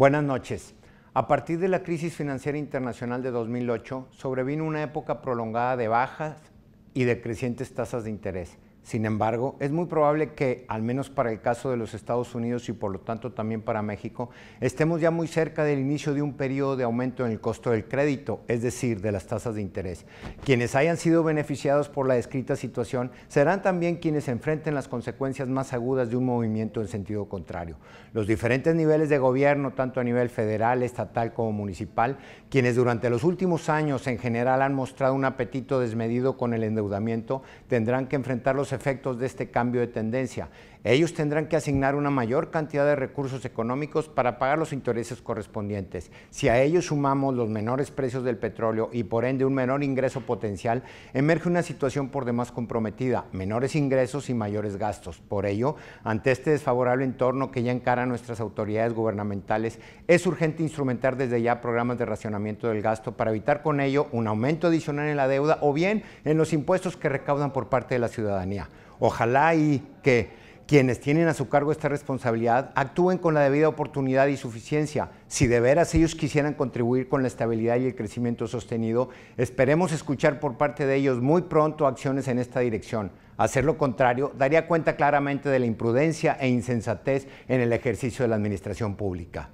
Buenas noches. A partir de la crisis financiera internacional de 2008, sobrevino una época prolongada de bajas y de crecientes tasas de interés, sin embargo, es muy probable que, al menos para el caso de los Estados Unidos y por lo tanto también para México, estemos ya muy cerca del inicio de un periodo de aumento en el costo del crédito, es decir, de las tasas de interés. Quienes hayan sido beneficiados por la descrita situación serán también quienes enfrenten las consecuencias más agudas de un movimiento en sentido contrario. Los diferentes niveles de gobierno, tanto a nivel federal, estatal como municipal, quienes durante los últimos años en general han mostrado un apetito desmedido con el endeudamiento, tendrán que enfrentar los efectos de este cambio de tendencia. Ellos tendrán que asignar una mayor cantidad de recursos económicos para pagar los intereses correspondientes. Si a ellos sumamos los menores precios del petróleo y por ende un menor ingreso potencial, emerge una situación por demás comprometida, menores ingresos y mayores gastos. Por ello, ante este desfavorable entorno que ya encaran nuestras autoridades gubernamentales, es urgente instrumentar desde ya programas de racionamiento del gasto para evitar con ello un aumento adicional en la deuda o bien en los impuestos que recaudan por parte de la ciudadanía. Ojalá y que quienes tienen a su cargo esta responsabilidad actúen con la debida oportunidad y suficiencia. Si de veras ellos quisieran contribuir con la estabilidad y el crecimiento sostenido, esperemos escuchar por parte de ellos muy pronto acciones en esta dirección. Hacer lo contrario daría cuenta claramente de la imprudencia e insensatez en el ejercicio de la administración pública.